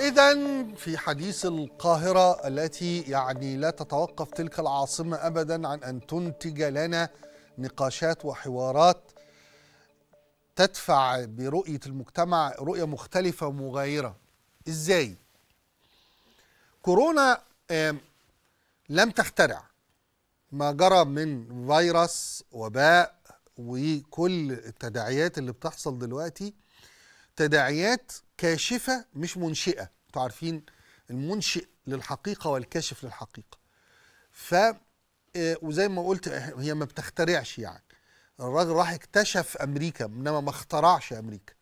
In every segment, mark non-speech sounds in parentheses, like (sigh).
إذا في حديث القاهرة التي يعني لا تتوقف تلك العاصمة أبدا عن أن تنتج لنا نقاشات وحوارات تدفع برؤية المجتمع رؤية مختلفة ومغايرة إزاي؟ كورونا لم تخترع ما جرى من فيروس وباء وكل التداعيات اللي بتحصل دلوقتي تداعيات كاشفه مش منشئه انتوا عارفين المنشئ للحقيقه والكاشف للحقيقه ف آه، وزي ما قلت هي ما بتخترعش يعني الراجل راح اكتشف امريكا انما ما اخترعش امريكا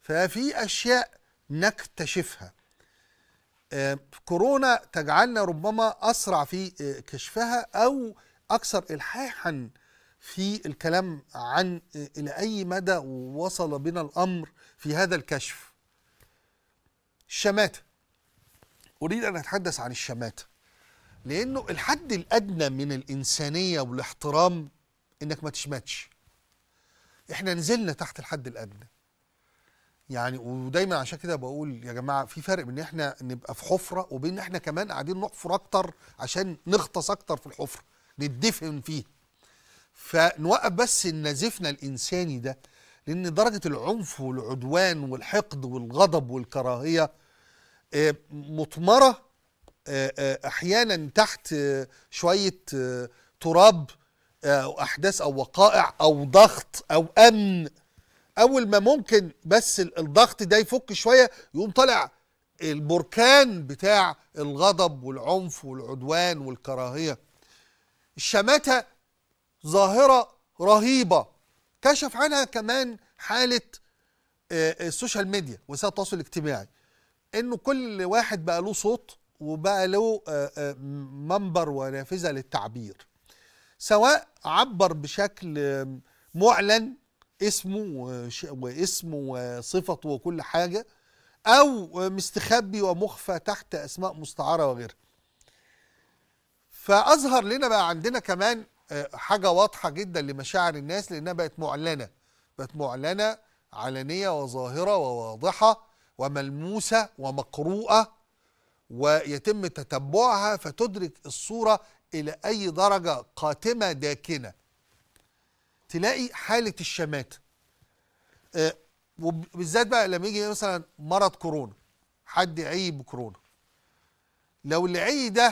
ففي اشياء نكتشفها آه، كورونا تجعلنا ربما اسرع في آه، كشفها او اكثر الحاحا في الكلام عن إلى أي مدى وصل بنا الأمر في هذا الكشف الشماتة أريد أن أتحدث عن الشماتة لأنه الحد الأدنى من الإنسانية والاحترام إنك ما تشمتش إحنا نزلنا تحت الحد الأدنى يعني ودايما عشان كده بقول يا جماعه في فرق بين احنا نبقى في حفره وبين احنا كمان قاعدين نحفر اكتر عشان نغطس اكتر في الحفره ندفن فيه فنوقف بس نزفنا الانساني ده لان درجه العنف والعدوان والحقد والغضب والكراهيه آه، مطمره آه، آه، احيانا تحت شويه تراب او احداث او وقائع او ضغط او امن اول ما ممكن بس الضغط ده يفك شويه يقوم طالع البركان بتاع الغضب والعنف والعدوان والكراهيه الشماته ظاهرة رهيبة كشف عنها كمان حالة آه، آه، السوشيال ميديا وسائل التواصل الاجتماعي انه كل واحد بقى له صوت وبقى له آه، منبر ونافذة للتعبير سواء عبر بشكل معلن اسمه واسمه وصفته وكل حاجة أو مستخبي ومخفى تحت أسماء مستعارة وغيرها فأظهر لنا بقى عندنا كمان حاجه واضحه جدا لمشاعر الناس لانها بقت معلنه بقت معلنه علنيه وظاهره وواضحه وملموسه ومقروءه ويتم تتبعها فتدرك الصوره الى اي درجه قاتمه داكنه تلاقي حاله الشمات آه، وبالذات بقى لما يجي مثلا مرض كورونا حد عي بكورونا لو العي ده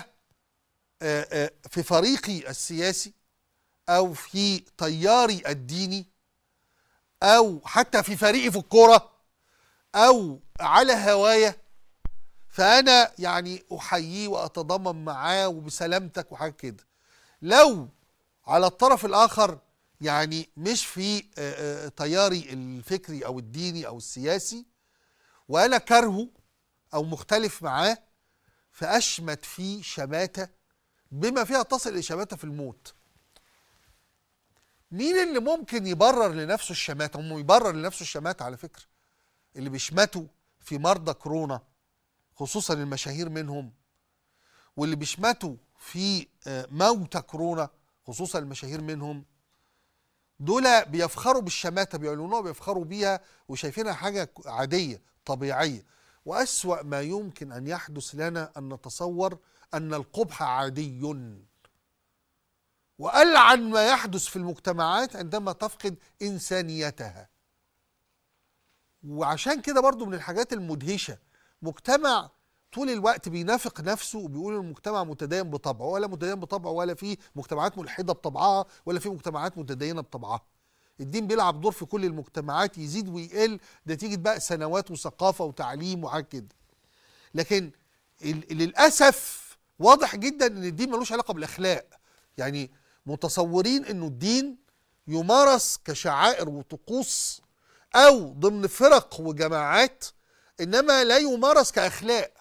آه، آه، في فريقي السياسي او في طياري الديني او حتى في فريقي في الكوره او على هوايه فانا يعني احييه واتضامن معاه وبسلامتك وحاجه كده لو على الطرف الاخر يعني مش في طياري الفكري او الديني او السياسي وانا كارهه او مختلف معاه فاشمت فيه شماته بما فيها تصل الى شماته في الموت مين اللي ممكن يبرر لنفسه الشماتة هم يبرر لنفسه الشماتة على فكرة اللي بيشمتوا في مرضى كورونا خصوصا المشاهير منهم واللي بيشمتوا في آه، موتى كورونا خصوصا المشاهير منهم دول بيفخروا بالشماتة بيعلنوها بيفخروا بيها وشايفينها حاجة عادية طبيعية وأسوأ ما يمكن أن يحدث لنا أن نتصور أن القبح عادي وألعن ما يحدث في المجتمعات عندما تفقد إنسانيتها وعشان كده برضو من الحاجات المدهشة مجتمع طول الوقت بينافق نفسه وبيقول المجتمع متدين بطبعه ولا متدين بطبعه ولا في مجتمعات ملحدة بطبعها ولا في مجتمعات متدينة بطبعها الدين بيلعب دور في كل المجتمعات يزيد ويقل نتيجة بقى سنوات وثقافة وتعليم وحاجات كده لكن للأسف واضح جدا ان الدين ملوش علاقة بالأخلاق يعني متصورين انه الدين يمارس كشعائر وطقوس او ضمن فرق وجماعات انما لا يمارس كاخلاق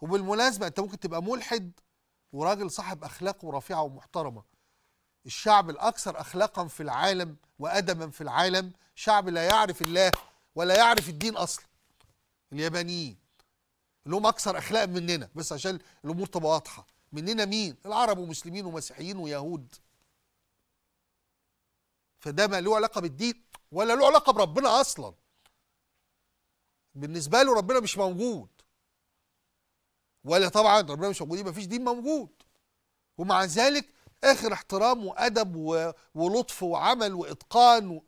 وبالمناسبه انت ممكن تبقى ملحد وراجل صاحب اخلاق ورفيعه ومحترمه الشعب الاكثر اخلاقا في العالم وادبا في العالم شعب لا يعرف الله ولا يعرف الدين اصلا اليابانيين اللي هم اكثر اخلاق مننا بس عشان الامور تبقى واضحه مننا مين العرب ومسلمين ومسيحيين ويهود فده ما له علاقه بالدين ولا له علاقه بربنا اصلا بالنسبه له ربنا مش موجود ولا طبعا ربنا مش موجود يبقى فيش دين موجود ومع ذلك اخر احترام وادب ولطف وعمل واتقان و...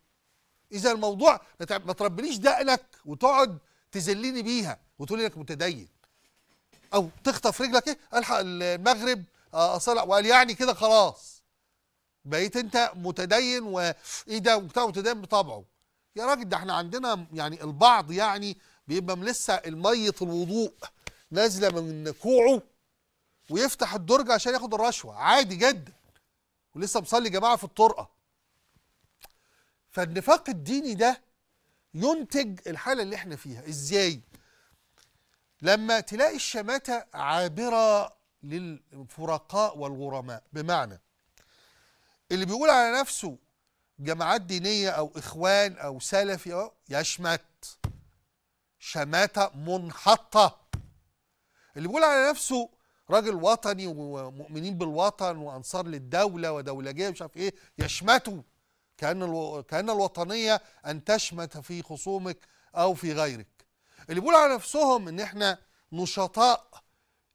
اذا الموضوع ما تربليش دقنك وتقعد تذلني بيها وتقولي انك متدين او تخطف رجلك ايه الحق المغرب اصلع آه، آه، وقال يعني كده خلاص بقيت انت متدين وايه ده وبتاع متدين بطبعه يا راجل ده احنا عندنا يعني البعض يعني بيبقى لسه الميه الوضوء نازله من كوعه ويفتح الدرج عشان ياخد الرشوه عادي جدا ولسه مصلي جماعه في الطرقه فالنفاق الديني ده ينتج الحاله اللي احنا فيها ازاي لما تلاقي الشماتة عابرة للفرقاء والغرماء بمعنى اللي بيقول على نفسه جماعات دينية أو إخوان أو سلفي أو يشمت شماتة منحطة اللي بيقول على نفسه راجل وطني ومؤمنين بالوطن وأنصار للدولة ودولجية مش عارف إيه يشمتوا كأن الو... كأن الوطنية أن تشمت في خصومك أو في غيرك اللي بيقولوا على نفسهم ان احنا نشطاء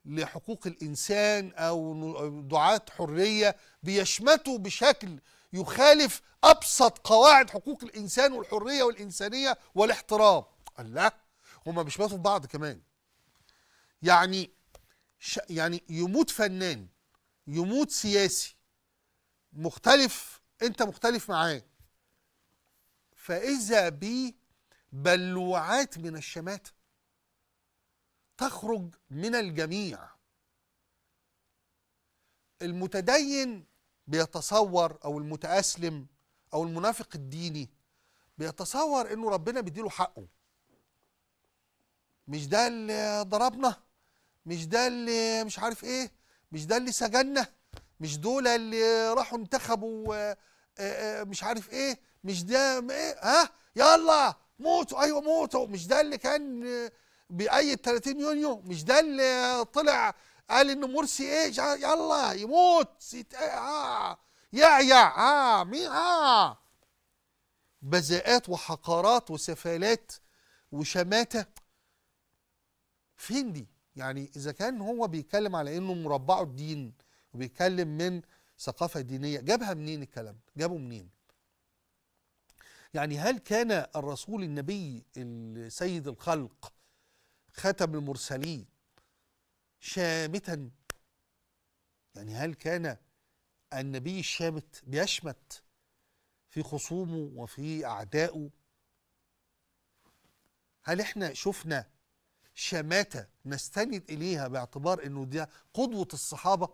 لحقوق الانسان او دعاة حريه بيشمتوا بشكل يخالف ابسط قواعد حقوق الانسان والحريه والانسانيه والاحترام الله هما بيشمتوا في بعض كمان يعني ش... يعني يموت فنان يموت سياسي مختلف انت مختلف معاه فاذا بيه بلوعات من الشماتة تخرج من الجميع المتدين بيتصور او المتأسلم او المنافق الديني بيتصور انه ربنا بيديله حقه مش ده اللي ضربنا مش ده اللي مش عارف ايه مش ده اللي سجننا مش دول اللي راحوا انتخبوا آه، آه، آه، مش عارف ايه مش ده ايه ها يلا موتوا ايوه موتوا مش ده اللي كان بأي 30 يونيو مش ده اللي طلع قال ان مرسي ايه يلا يموت آه،, آه يا يا اه مين اه بزاءات وحقارات وسفالات وشماتة فين دي يعني اذا كان هو بيتكلم على انه مربعه الدين وبيتكلم من ثقافة دينية جابها منين الكلام جابه منين يعني هل كان الرسول النبي سيد الخلق ختم المرسلين شامتا يعني هل كان النبي الشامت بيشمت في خصومه وفي أعدائه هل احنا شفنا شماتة نستند إليها باعتبار أنه دي قدوة الصحابة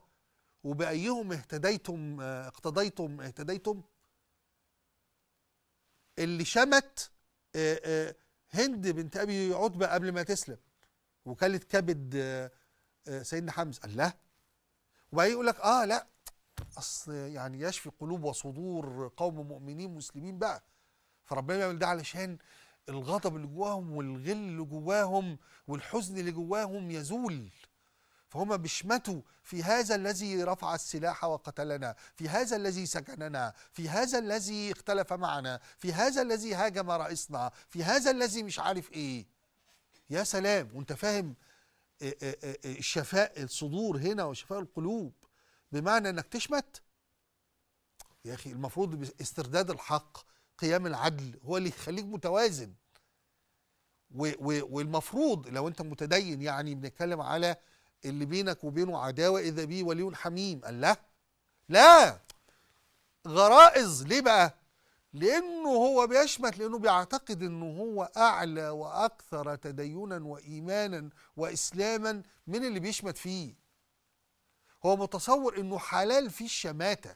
وبأيهم اهتديتم اقتديتم اهتديتم اللي شمت آه، آه، هند بنت ابي عتبه قبل ما تسلم وكلت كبد آه، سيدنا حمزه الله وبعدين يقول لك اه لا اصل يعني يشفي قلوب وصدور قوم مؤمنين مسلمين بقى فربنا بيعمل ده علشان الغضب اللي جواهم والغل اللي جواهم والحزن اللي جواهم يزول فهم بيشمتوا في هذا الذي رفع السلاح وقتلنا في هذا الذي سكننا في هذا الذي اختلف معنا في هذا الذي هاجم رئيسنا في هذا الذي مش عارف ايه يا سلام وانت فاهم آه، آه، آه، شفاء الصدور هنا وشفاء القلوب بمعنى انك تشمت يا اخي المفروض استرداد الحق قيام العدل هو اللي يخليك متوازن والمفروض لو انت متدين يعني بنتكلم على اللي بينك وبينه عداوة إذا بيه ولي حميم قال لا لا غرائز ليه بقى لأنه هو بيشمت لأنه بيعتقد أنه هو أعلى وأكثر تدينا وإيمانا وإسلاما من اللي بيشمت فيه هو متصور أنه حلال فيه الشماتة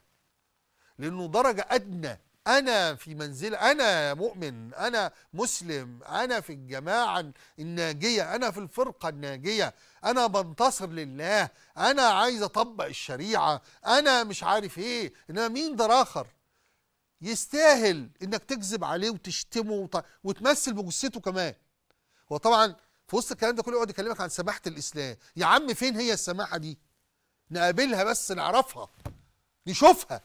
لأنه درجة أدنى أنا في منزل أنا مؤمن أنا مسلم أنا في الجماعة الناجية أنا في الفرقة الناجية أنا بنتصر لله أنا عايز أطبق الشريعة أنا مش عارف إيه إنما مين ده آخر يستاهل إنك تكذب عليه وتشتمه وط... وتمثل بجثته كمان وطبعا في وسط الكلام ده كله يقعد يكلمك عن سماحة الإسلام يا عم فين هي السماحة دي نقابلها بس نعرفها نشوفها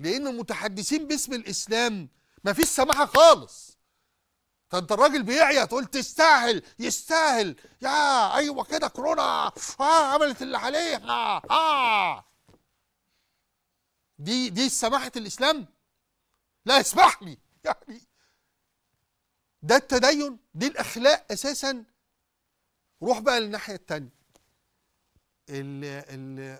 لان المتحدثين باسم الاسلام مفيش سماحه خالص ده انت الراجل بيعيا تقول تستاهل يستاهل يا ايوه كده كورونا اه عملت اللي عليها اه دي دي سماحه الاسلام لا اسمح لي يعني ده التدين دي الاخلاق اساسا روح بقى للناحيه الثانيه اللي,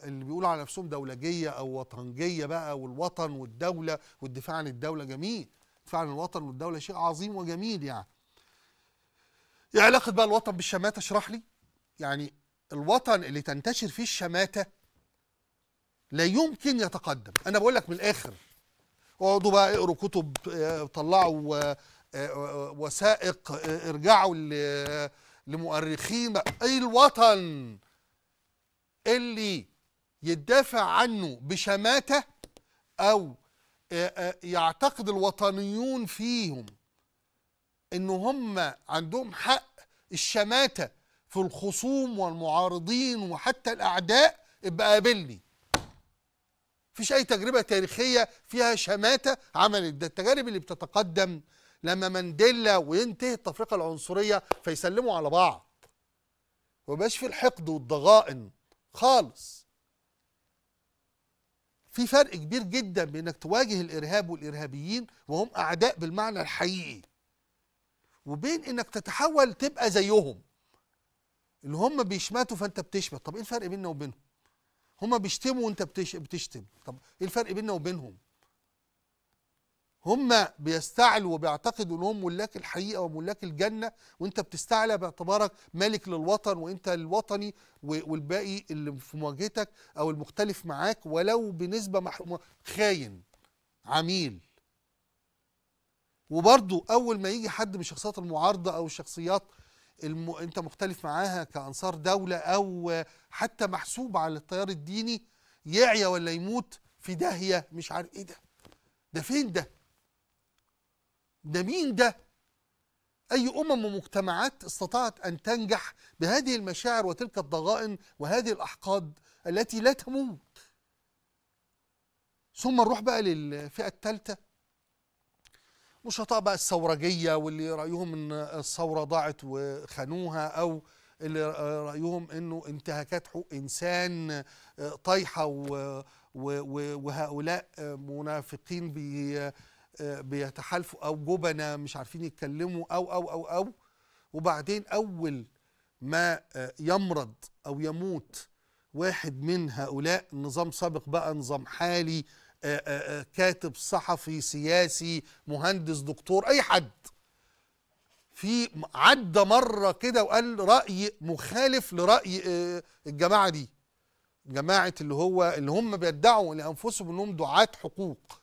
اللي بيقولوا على نفسهم دولجيه او وطنجيه بقى والوطن والدوله والدفاع عن الدوله جميل الدفاع عن الوطن والدوله شيء عظيم وجميل يعني ايه علاقه بقى الوطن بالشماته اشرح لي يعني الوطن اللي تنتشر فيه الشماته لا يمكن يتقدم انا بقول لك من الاخر اقعدوا بقى اقروا كتب آه، طلعوا آه، آه، وثائق ارجعوا لمؤرخين اي الوطن اللي يدافع عنه بشماتة أو يعتقد الوطنيون فيهم إن هم عندهم حق الشماتة في الخصوم والمعارضين وحتى الأعداء ابقى قابلني مفيش أي تجربة تاريخية فيها شماتة عملت ده التجارب اللي بتتقدم لما مانديلا وينتهي التفرقة العنصرية فيسلموا على بعض وباش في الحقد والضغائن خالص في فرق كبير جدا بانك تواجه الارهاب والارهابيين وهم اعداء بالمعنى الحقيقي وبين انك تتحول تبقى زيهم اللي هم بيشمتوا فانت بتشمت طب ايه الفرق بيننا وبينهم هم بيشتموا وانت بتشتم طب ايه الفرق بيننا وبينهم هم بيستعلوا وبيعتقدوا ان هم ملاك الحقيقه وملاك الجنه وانت بتستعلى باعتبارك ملك للوطن وانت الوطني والباقي اللي في مواجهتك او المختلف معاك ولو بنسبه محرومه خاين عميل وبرضه اول ما يجي حد من الشخصيات المعارضه او الشخصيات الم... انت مختلف معاها كانصار دوله او حتى محسوب على التيار الديني يعيا ولا يموت في داهيه مش عارف ايه ده ده فين ده ده مين ده أي أمم ومجتمعات استطاعت أن تنجح بهذه المشاعر وتلك الضغائن وهذه الأحقاد التي لا تموت ثم نروح بقى للفئة الثالثة نشطاء بقى الثورجية واللي رأيهم أن الثورة ضاعت وخانوها أو اللي رأيهم أنه انتهاكات حقوق إنسان طايحة وهؤلاء منافقين بي بيتحالفوا او جبنه مش عارفين يتكلموا او او او او وبعدين اول ما آه، يمرض او يموت واحد من هؤلاء نظام سابق بقى نظام حالي آه، آه، كاتب صحفي سياسي مهندس دكتور اي حد في عدى مره كده وقال راي مخالف لراي الجماعه دي جماعه اللي هو اللي هم بيدعوا لانفسهم انهم دعاه حقوق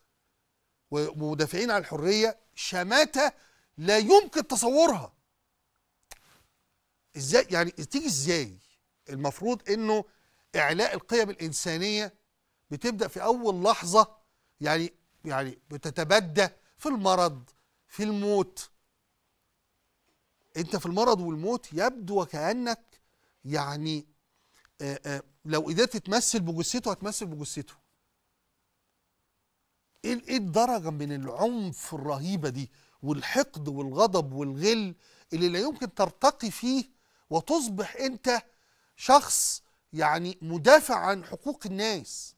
ومدافعين عن الحريه شماته لا يمكن تصورها ازاي يعني تيجي ازاي المفروض انه اعلاء القيم الانسانيه بتبدا في اول لحظه يعني يعني بتتبدى في المرض في الموت انت في المرض والموت يبدو وكانك يعني آآ آآ لو قدرت تمثل بجثته هتمثل بجثته ايه, ايه الدرجه من العنف الرهيبه دي والحقد والغضب والغل اللي لا يمكن ترتقي فيه وتصبح انت شخص يعني مدافع عن حقوق الناس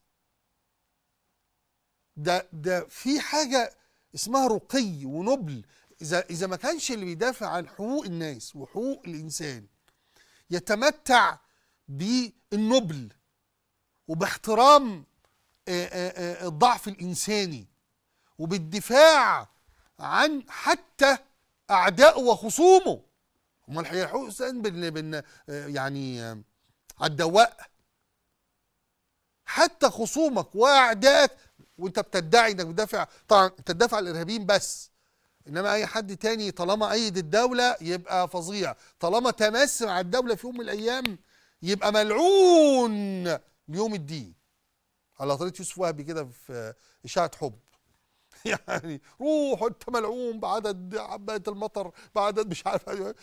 ده ده في حاجه اسمها رقي ونبل اذا اذا ما كانش اللي بيدافع عن حقوق الناس وحقوق الانسان يتمتع بالنبل وباحترام آه، آه، آه، الضعف الانساني وبالدفاع عن حتى اعدائه وخصومه امال هيلحقوا الانسان بن يعني على الدواء حتى خصومك واعدائك وانت بتدعي انك بتدافع طبعا انت بتدافع عن الارهابيين بس انما اي حد تاني طالما ايد الدوله يبقى فظيع طالما تمس مع الدوله في يوم من الايام يبقى ملعون ليوم الدين على طريقه يوسف وهبي كده في اشاعه حب (laughs) يعني روح انت ملعون بعدد عبايه المطر بعدد مش عارف قال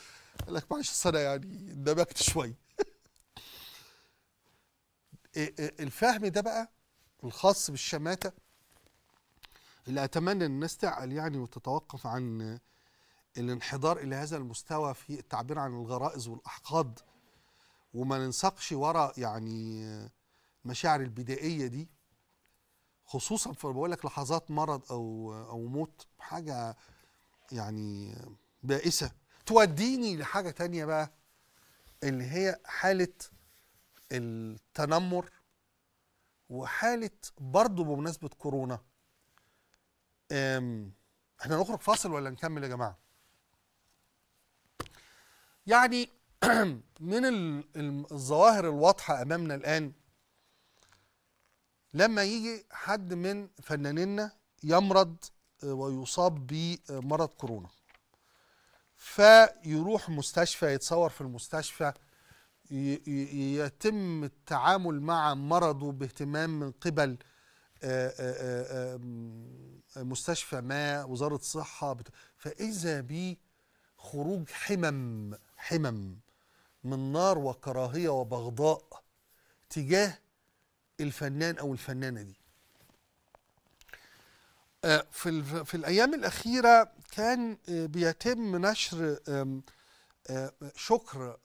لك معلش السنه يعني اندمجت شويه (laughs) الفهم ده بقى الخاص بالشماته اللي اتمنى ان الناس تعقل يعني وتتوقف عن الانحدار الى هذا المستوى في التعبير عن الغرائز والاحقاد وما ننسقش ورا يعني المشاعر البدائيه دي خصوصا في بقول لك لحظات مرض او او موت حاجه يعني بائسه توديني لحاجه تانية بقى اللي هي حاله التنمر وحاله برضه بمناسبه كورونا احنا نخرج فاصل ولا نكمل يا جماعه يعني (clears throat) من الظواهر الواضحه امامنا الان لما يجي حد من فنانينا يمرض آه، ويصاب بمرض كورونا فيروح مستشفى يتصور في المستشفى يتم التعامل مع مرضه باهتمام من قبل آه، آه، مستشفى ما وزارة الصحة فإذا بي خروج حمم حمم من نار وكراهية وبغضاء تجاه الفنان او الفنانه دي آه، في في الايام الاخيره كان آه، بيتم نشر آه، شكر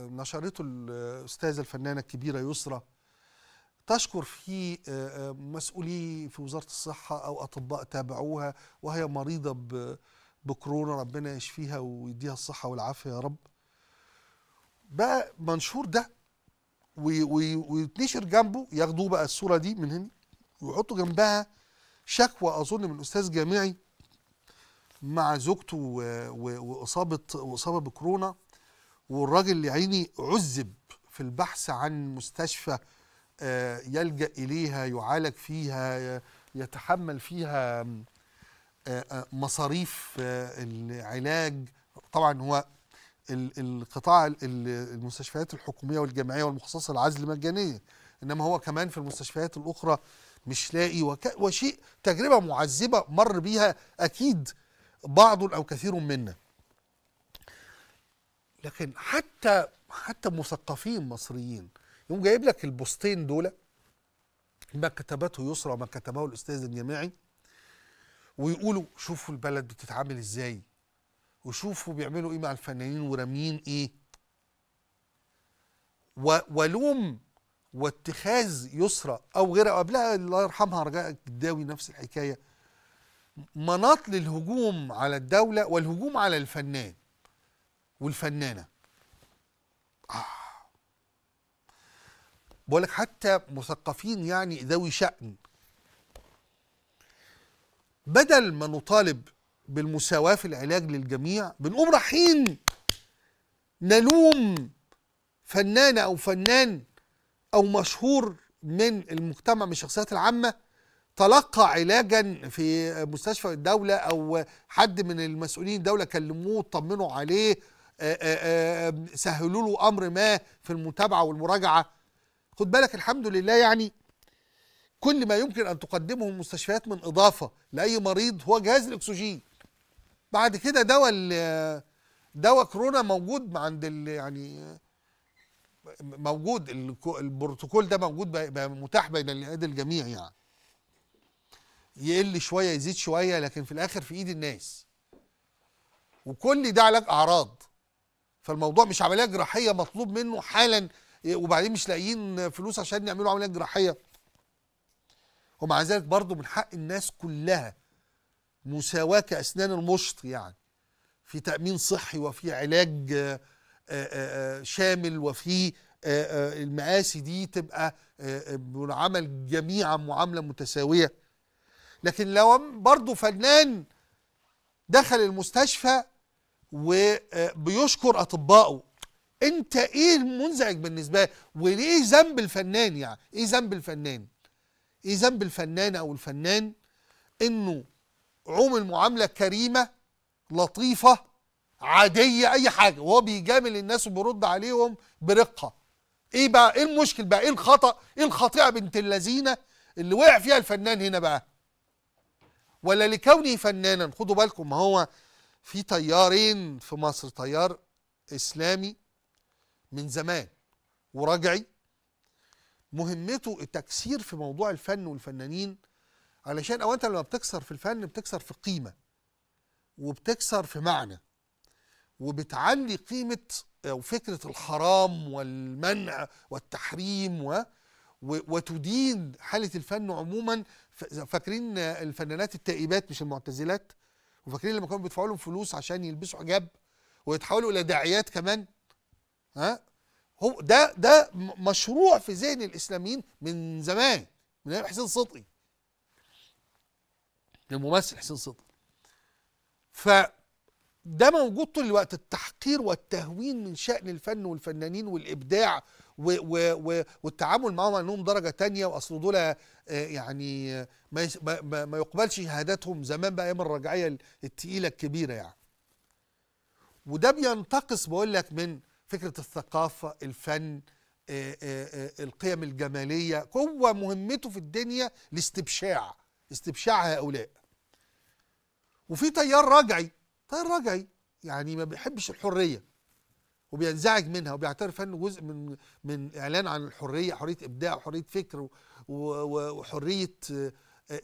نشرته الاستاذه الفنانه الكبيره يسرى تشكر في مسؤولي في وزاره الصحه او اطباء تابعوها وهي مريضه بكورونا ربنا يشفيها ويديها الصحه والعافيه يا رب بقى منشور ده ويتنشر جنبه ياخدوه بقى الصوره دي من هنا ويحطوا جنبها شكوى اظن من استاذ جامعي مع زوجته واصابه واصابه بكورونا والراجل اللي عيني عذب في البحث عن مستشفى آه، يلجا اليها يعالج فيها يتحمل فيها آه، آه، مصاريف العلاج طبعا هو القطاع المستشفيات الحكوميه والجامعيه والمخصصه العزل مجانيه انما هو كمان في المستشفيات الاخرى مش لاقي وك... وشيء تجربه معذبه مر بيها اكيد بعض او كثير منا لكن حتى حتى مثقفين مصريين يقوم جايب لك البوستين دول ما كتبته يسرى وما كتبه الاستاذ الجامعي ويقولوا شوفوا البلد بتتعامل ازاي وشوفوا بيعملوا ايه مع الفنانين وراميين ايه ولوم واتخاذ يسرى او غيرها قبلها الله يرحمها رجاء الجداوي نفس الحكايه مناط للهجوم على الدوله والهجوم على الفنان والفنانه آه. بقول لك حتى مثقفين يعني ذوي شأن بدل ما نطالب بالمساواة في العلاج للجميع بنقوم رايحين نلوم فنانة أو فنان أو مشهور من المجتمع من الشخصيات العامة تلقى علاجا في مستشفى الدولة أو حد من المسؤولين الدولة كلموه طمنوا عليه سهلوا له أمر ما في المتابعة والمراجعة خد بالك الحمد لله يعني كل ما يمكن أن تقدمه المستشفيات من إضافة لأي مريض هو جهاز الأكسجين بعد كده دواء دواء كورونا موجود عند ال يعني موجود البروتوكول ده موجود بقى متاح بين الايد الجميع يعني يقل شويه يزيد شويه لكن في الاخر في ايد الناس وكل ده علاج اعراض فالموضوع مش عمليه جراحيه مطلوب منه حالا وبعدين مش لاقيين فلوس عشان يعملوا عمليه جراحيه ومع ذلك برضه من حق الناس كلها مساواة كأسنان المشط يعني في تأمين صحي وفي علاج آه، آه، آه، شامل وفي المقاسي دي تبقى بنعمل جميعا معاملة متساوية لكن لو برضه فنان دخل المستشفى وبيشكر أطبائه انت ايه المنزعج بالنسبه لك وليه ذنب الفنان يعني ايه ذنب الفنان ايه ذنب الفنان او الفنان انه عمل معامله كريمه لطيفه عاديه اي حاجه وهو بيجامل الناس وبيرد عليهم برقه ايه بقى ايه المشكل بقى ايه الخطا ايه الخطيئه بنت اللذينه اللي وقع فيها الفنان هنا بقى ولا لكونه فنانا خدوا بالكم ما هو في تيارين في مصر تيار اسلامي من زمان ورجعي مهمته التكسير في موضوع الفن والفنانين علشان او انت لما بتكسر في الفن بتكسر في قيمه وبتكسر في معنى وبتعلي قيمه او فكره الحرام والمنع والتحريم و وتدين حالة الفن عموما فاكرين الفنانات التائبات مش المعتزلات وفاكرين لما كانوا بيدفعوا لهم فلوس عشان يلبسوا حجاب ويتحولوا الى داعيات كمان ها هو ده ده مشروع في ذهن الاسلاميين من زمان من حسين صدقي للممثل حسين صدر ده موجود طول الوقت التحقير والتهوين من شأن الفن والفنانين والإبداع و و و والتعامل معهم أنهم درجة تانية وأصل دول آه، يعني ما, ما, ما يقبلش شهاداتهم زمان بقى أيام الرجعية التقيلة الكبيرة يعني وده بينتقص بقول لك من فكرة الثقافة الفن آه، آه، القيم الجمالية هو مهمته في الدنيا الاستبشاع استبشاع هؤلاء وفي تيار رجعي تيار رجعي يعني ما بيحبش الحريه وبينزعج منها وبيعترف انه جزء من من اعلان عن الحريه حريه ابداع وحريه فكر وحريه آه،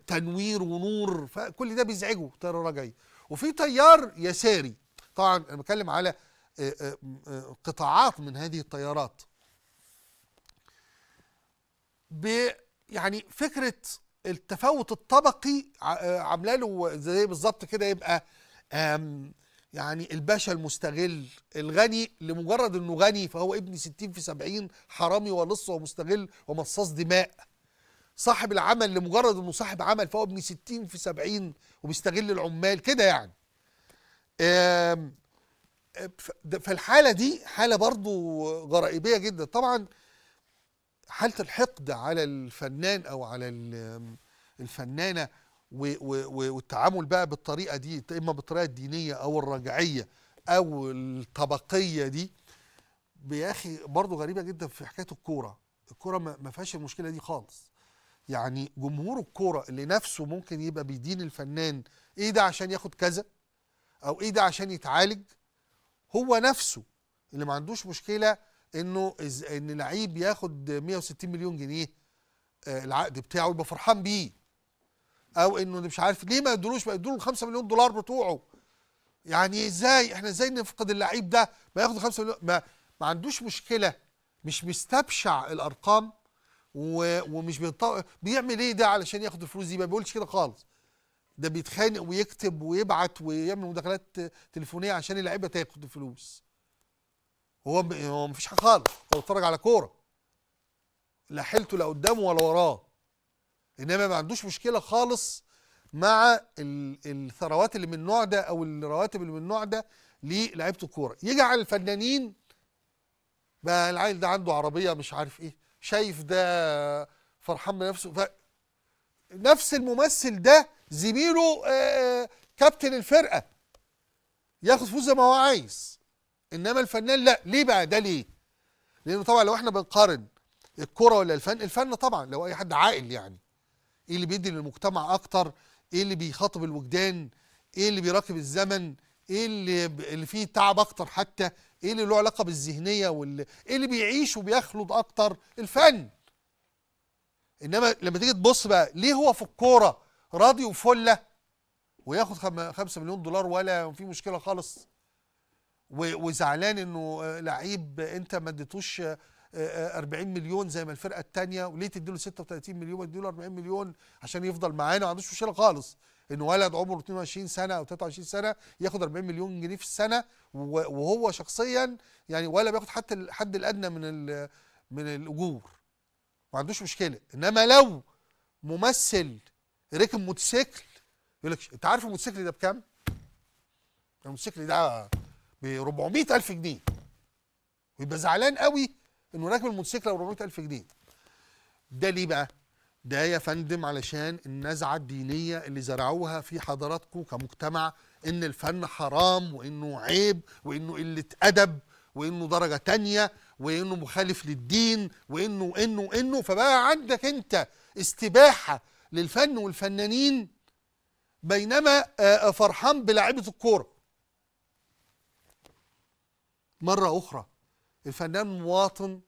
تنوير ونور فكل ده بيزعجه تيار رجعي وفي تيار يساري طبعا انا بتكلم على آه، آه، قطاعات من هذه التيارات يعني فكره التفاوت الطبقي عامله له زي بالظبط كده يبقى يعني الباشا المستغل الغني لمجرد انه غني فهو ابن 60 في 70 حرامي ولص ومستغل ومصاص دماء صاحب العمل لمجرد انه صاحب عمل فهو ابن 60 في 70 وبيستغل العمال كده يعني في الحاله دي حاله برضو غرائبيه جدا طبعا حاله الحقد على الفنان او على الفنانه والتعامل بقى بالطريقه دي اما بالطريقه الدينيه او الرجعيه او الطبقيه دي يا اخي برضه غريبه جدا في حكايه الكوره الكوره ما فيهاش المشكله دي خالص يعني جمهور الكوره اللي نفسه ممكن يبقى بيدين الفنان ايه ده عشان ياخد كذا او ايه ده عشان يتعالج هو نفسه اللي ما عندوش مشكله انه ان لعيب ياخد 160 مليون جنيه آه، العقد بتاعه يبقى فرحان بيه او انه مش عارف ليه ما يدولوش ما يدولوا 5 مليون دولار بتوعه يعني ازاي احنا ازاي نفقد اللعيب ده ما ياخد 5 مليون ما, ما عندوش مشكله مش مستبشع الارقام و... ومش بيعمل ايه ده علشان ياخد الفلوس دي ما بيقولش كده خالص ده بيتخانق ويكتب ويبعت ويعمل مداخلات تليفونيه عشان اللعيبه تاخد الفلوس هو هو مفيش حاجه خالص هو بيتفرج على كوره لا حيلته لا قدامه ولا وراه انما ما عندوش مشكله خالص مع الثروات اللي من النوع ده او الرواتب اللي من النوع ده للاعيبه الكوره يجي على الفنانين بقى العيل ده عنده عربيه مش عارف ايه شايف ده فرحان بنفسه ف... نفس الممثل ده زميله آآ آآ كابتن الفرقه ياخد فلوس زي ما هو عايز انما الفنان لا ليه بقى ده ليه لانه طبعا لو احنا بنقارن الكره ولا الفن الفن طبعا لو اي حد عاقل يعني ايه اللي بيدي للمجتمع اكتر ايه اللي بيخاطب الوجدان ايه اللي بيراقب الزمن ايه اللي اللي فيه تعب اكتر حتى ايه اللي له علاقه بالذهنيه وال ايه اللي بيعيش وبيخلد اكتر الفن انما لما تيجي تبص بقى ليه هو في الكوره راضي وفله وياخد 5 مليون دولار ولا في مشكله خالص وزعلان انه آه، لعيب انت ما اديتوش 40 آه، آه، مليون زي ما الفرقه الثانيه وليه تديله 36 مليون وتديله 40 مليون عشان يفضل معانا ما عندوش مشكله خالص ان ولد عمره 22 سنه او 23 سنه ياخد 40 مليون جنيه في السنه وهو شخصيا يعني ولا بياخد حتى الحد الادنى من من الاجور ما عندوش مشكله انما لو ممثل ركب موتوسيكل يقول لك انت عارف الموتوسيكل ده بكام؟ الموتوسيكل ده ب 400000 جنيه ويبقى زعلان قوي انه راكب الموتوسيكل ب 400000 جنيه ده ليه بقى ده يا فندم علشان النزعه الدينيه اللي زرعوها في حضراتكم كمجتمع ان الفن حرام وانه عيب وانه قله ادب وانه درجه تانية وانه مخالف للدين وانه وانه وانه فبقى عندك انت استباحه للفن والفنانين بينما آه، آه، فرحان بلاعيبه الكوره مرة أخرى الفنان مواطن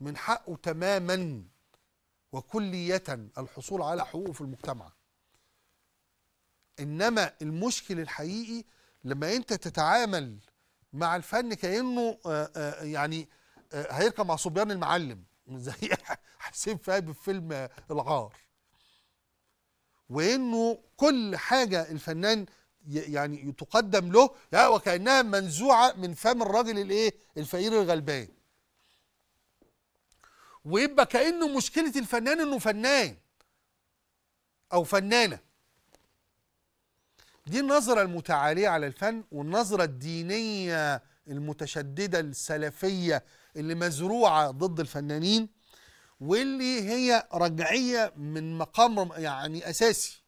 من حقه تماما وكلية الحصول على حقوقه في المجتمع إنما المشكل الحقيقي لما أنت تتعامل مع الفن كأنه آه، آه، يعني آه، هيركب مع صبيان المعلم (laughs) زي حسين فهمي في فيلم العار وانه كل حاجه الفنان يعني تقدم له وكأنها منزوعة من فم الراجل الايه الفقير الغلبان ويبقى كأنه مشكلة الفنان انه فنان او فنانة دي النظرة المتعالية على الفن والنظرة الدينية المتشددة السلفية اللي مزروعة ضد الفنانين واللي هي رجعية من مقام يعني أساسي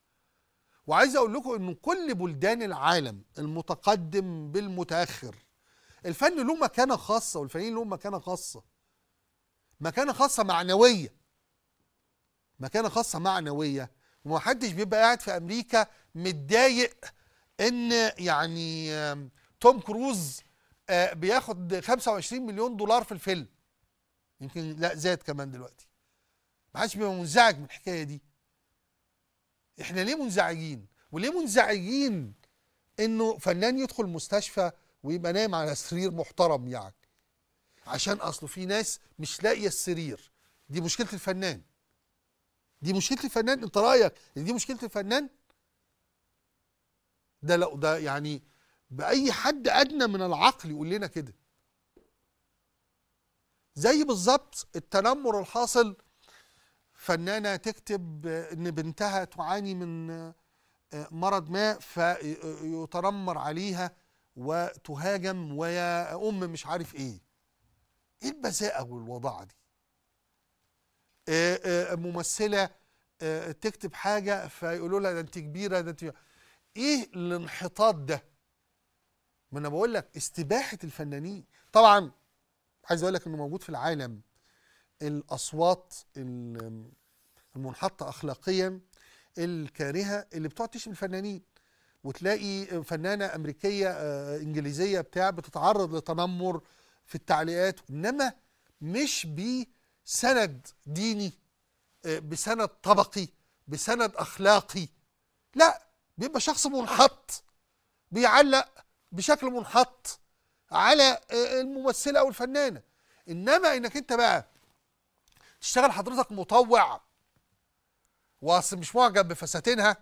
وعايز اقول لكم ان كل بلدان العالم المتقدم بالمتاخر الفن له مكانه خاصه والفنانين لهم مكانه خاصه مكانه خاصه معنويه مكانه خاصه معنويه ومحدش بيبقى قاعد في امريكا متضايق ان يعني توم كروز آه، بياخد 25 مليون دولار في الفيلم يمكن لا زاد كمان دلوقتي محدش بيبقى منزعج من الحكايه دي احنا ليه منزعجين وليه منزعجين انه فنان يدخل مستشفى ويبقى نايم على سرير محترم يعني عشان اصله في ناس مش لاقيه السرير دي مشكله الفنان دي مشكله الفنان انت رايك دي مشكله الفنان ده لو ده يعني باي حد ادنى من العقل يقول لنا كده زي بالظبط التنمر الحاصل فنانه تكتب ان بنتها تعاني من آه، مرض ما فيتنمر آه، عليها وتهاجم ويا ام مش عارف ايه ايه البذاءه والوضاعه دي آه، ممثله تكتب حاجه فيقولوا لها ده انت كبيره ده انت ايه الانحطاط ده ما انا بقول لك استباحه الفنانين طبعا عايز اقول لك انه موجود في العالم الاصوات المنحطه اخلاقيا الكارهه اللي بتقعد تشم الفنانين وتلاقي فنانه امريكيه آه، انجليزيه بتاع بتتعرض لتنمر في التعليقات انما مش بسند ديني آه، بسند طبقي بسند اخلاقي لا بيبقى شخص منحط بيعلق بشكل منحط على آه، الممثله او الفنانه انما انك انت بقى تشتغل حضرتك مطوع واصل مش معجب بفساتينها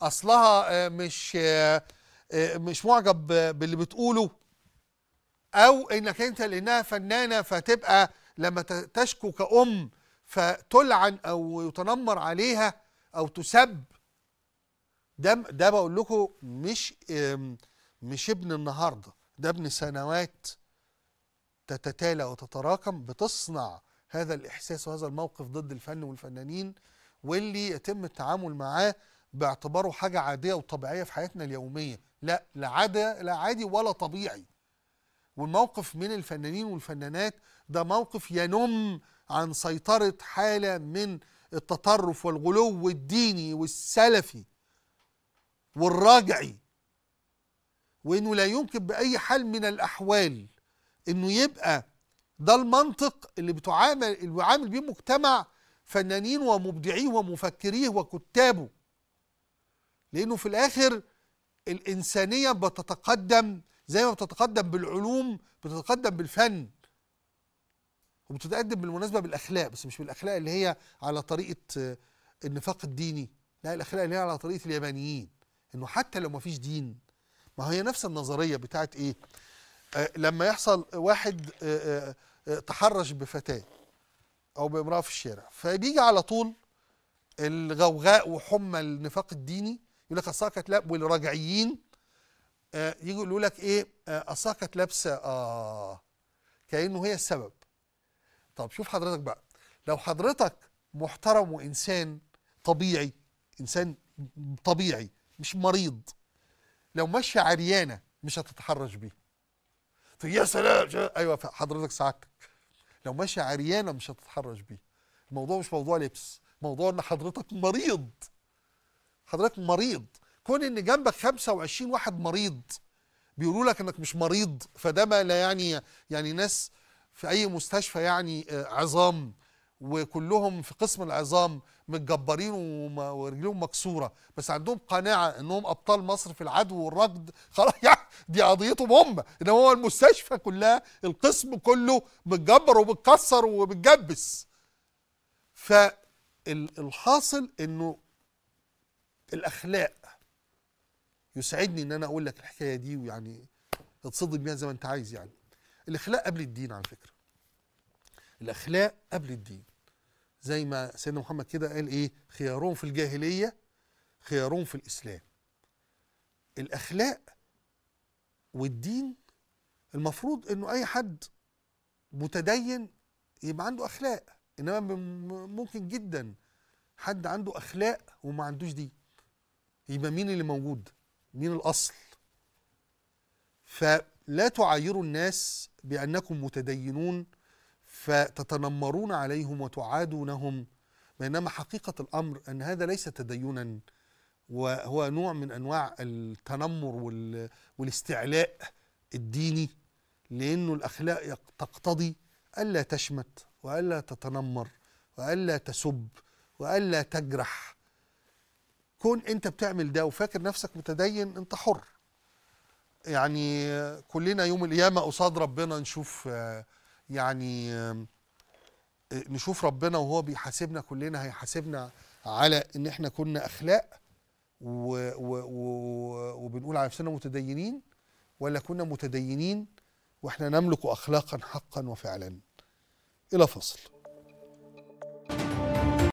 اصلها آه، مش آه، آه، مش معجب باللي بتقوله او انك انت لانها فنانه فتبقى لما تشكو كأم فتلعن او يتنمر عليها او تسب ده ده بقول لكم مش مش ابن النهارده ده ابن سنوات تتتالى وتتراكم بتصنع هذا الإحساس وهذا الموقف ضد الفن والفنانين واللي يتم التعامل معاه باعتباره حاجة عادية وطبيعية في حياتنا اليومية لا لا عادة لا عادي ولا طبيعي والموقف من الفنانين والفنانات ده موقف ينم عن سيطرة حالة من التطرف والغلو الديني والسلفي والراجعي وانه لا يمكن باي حال من الاحوال انه يبقى ده المنطق اللي بتعامل اللي بيعامل بيه مجتمع فنانين ومبدعيه ومفكريه وكتابه لانه في الاخر الانسانيه بتتقدم زي ما بتتقدم بالعلوم بتتقدم بالفن وبتتقدم بالمناسبه بالاخلاق بس مش بالاخلاق اللي هي على طريقه آه، النفاق الديني لا الاخلاق اللي هي على طريقه اليابانيين انه حتى لو ما فيش دين ما هي نفس النظريه بتاعت ايه آه لما يحصل واحد آه آه تحرش بفتاه او بامراه في الشارع فبيجي على طول الغوغاء وحمى النفاق الديني يقول لك اصلها كانت لاب والراجعيين آه، يجوا يقولوا لك ايه آه، اصلها كانت لابسه اه كانه هي السبب طب شوف حضرتك بقى لو حضرتك محترم وانسان طبيعي انسان طبيعي مش مريض لو ماشيه عريانه مش هتتحرش بيه يا سلام ايوه حضرتك سعادتك لو ماشي عريانه مش هتتحرش بيه الموضوع مش موضوع لبس موضوع ان حضرتك مريض حضرتك مريض كون ان جنبك 25 واحد مريض بيقولوا لك انك مش مريض فده ما لا يعني يعني ناس في اي مستشفى يعني آه، عظام وكلهم في قسم العظام متجبرين ورجليهم مكسوره بس عندهم قناعه انهم ابطال مصر في العدو والركض خلاص يعني دي قضيتهم هم انما هو المستشفى كلها القسم كله متجبر وبتكسر وبتجبس فالحاصل انه الاخلاق يسعدني ان انا اقول لك الحكايه دي ويعني اتصدم بيها زي ما انت عايز يعني الاخلاق قبل الدين على فكره الاخلاق قبل الدين زي ما سيدنا محمد كده قال ايه خيارهم في الجاهليه خيارهم في الاسلام الاخلاق والدين المفروض انه اي حد متدين يبقى عنده اخلاق انما ممكن جدا حد عنده اخلاق وما عندوش دين يبقى مين اللي موجود مين الاصل فلا تعايروا الناس بانكم متدينون فتتنمرون عليهم وتعادونهم بينما حقيقه الامر ان هذا ليس تدينا وهو نوع من انواع التنمر والاستعلاء الديني لانه الاخلاق تقتضي الا تشمت والا تتنمر والا تسب والا تجرح كون انت بتعمل ده وفاكر نفسك متدين انت حر يعني كلنا يوم القيامه قصاد ربنا نشوف يعني نشوف ربنا وهو بيحاسبنا كلنا هيحاسبنا على ان احنا كنا اخلاق و و و وبنقول على نفسنا متدينين ولا كنا متدينين واحنا نملك اخلاقا حقا وفعلا الى فصل